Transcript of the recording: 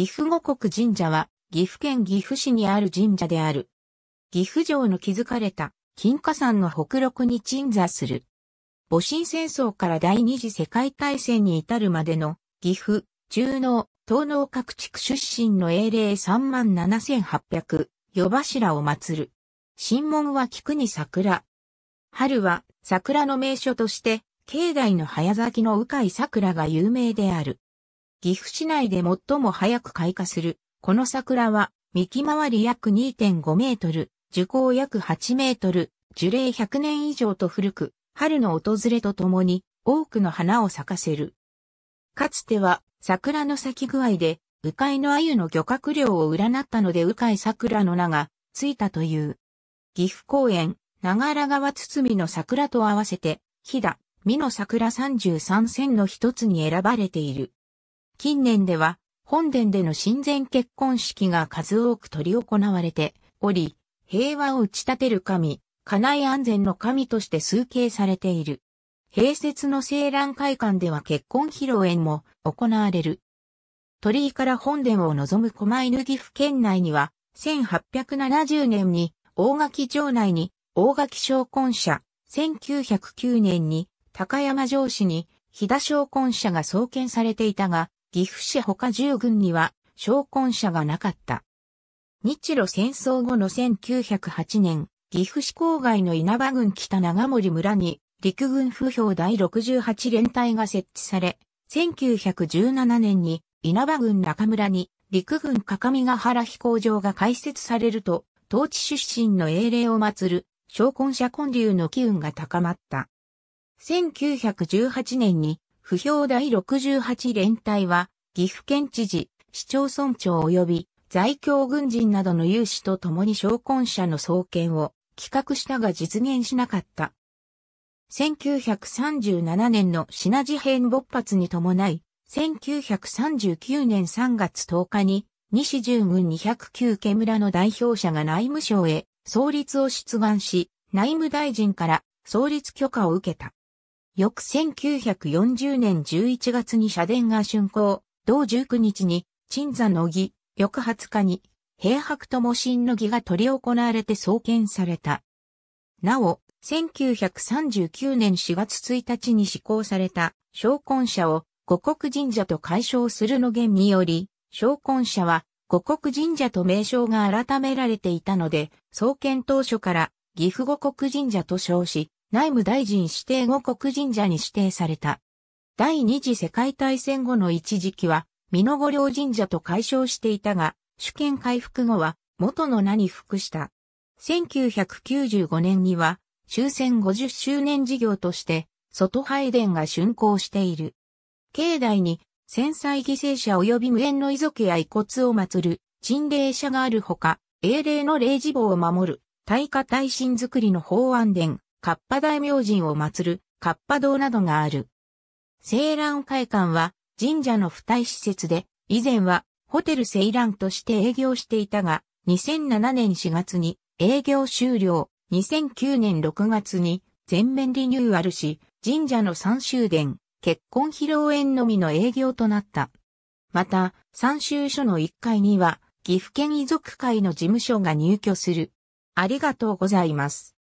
岐阜五国神社は、岐阜県岐阜市にある神社である。岐阜城の築かれた金華山の北麓に鎮座する。戊辰戦争から第二次世界大戦に至るまでの岐阜、中濃、東濃各地区出身の英霊37,800、夜柱を祀る。神門は菊に桜。春は桜の名所として、境内の早咲きの鵜飼桜が有名である。岐阜市内で最も早く開花する。この桜は、幹回り約2.5メートル、樹高約8メートル、樹齢100年以上と古く、春の訪れとともに、多くの花を咲かせる。かつては、桜の咲き具合で、鵜飼の鮎の漁獲量を占ったので鵜飼桜の名が、ついたという。岐阜公園、長良川堤の桜と合わせて、飛騨、美の桜33選の一つに選ばれている。近年では、本殿での親善結婚式が数多く取り行われており、平和を打ち立てる神、家内安全の神として崇敬されている。併設の青蘭会館では結婚披露宴も行われる。鳥居から本殿を望む狛犬岐阜県内には、1870年に大垣城内に大垣商魂社、1909年に高山城市に飛騨商魂社が創建されていたが、岐阜市他10軍には、昇魂者がなかった。日露戦争後の1908年、岐阜市郊外の稲葉郡北長森村に、陸軍府評第68連隊が設置され、1917年に稲葉郡中村に陸軍各務原飛行場が開設されると、当地出身の英霊を祀る、昇魂者建立の機運が高まった。1918年に不評第68連隊は、岐阜県知事、市町村長及び在京軍人などの有志と共に昇魂者の創建を企画したが実現しなかった。1937年の品事変勃発に伴い、1939年3月10日に西従軍209家村の代表者が内務省へ創立を出願し、内務大臣から創立許可を受けた。翌1940年11月に社殿が竣工、同19日に、鎮座の儀、翌20日に、平白と模神の儀が取り行われて創建された。なお、1939年4月1日に施行された、昇魂社を五国神社と解消するの言により、昇魂社は五国神社と名称が改められていたので、創建当初から岐阜五国神社と称し、内務大臣指定後国神社に指定された。第二次世界大戦後の一時期は、美濃五稜神社と解消していたが、主権回復後は元の名に服した。1995年には終戦50周年事業として外拝殿が竣工している。境内に戦災犠牲者及び無縁の遺族や遺骨を祀る陳霊者があるほか、英霊の霊事簿を守る大化大神作りの法案殿、カッパ大明神を祀るカッパ堂などがある。セイラン会館は神社の付帯施設で、以前はホテルセイランとして営業していたが、2007年4月に営業終了、2009年6月に全面リニューアルし、神社の三周殿、結婚披露宴のみの営業となった。また、三州所の1階には、岐阜県遺族会の事務所が入居する。ありがとうございます。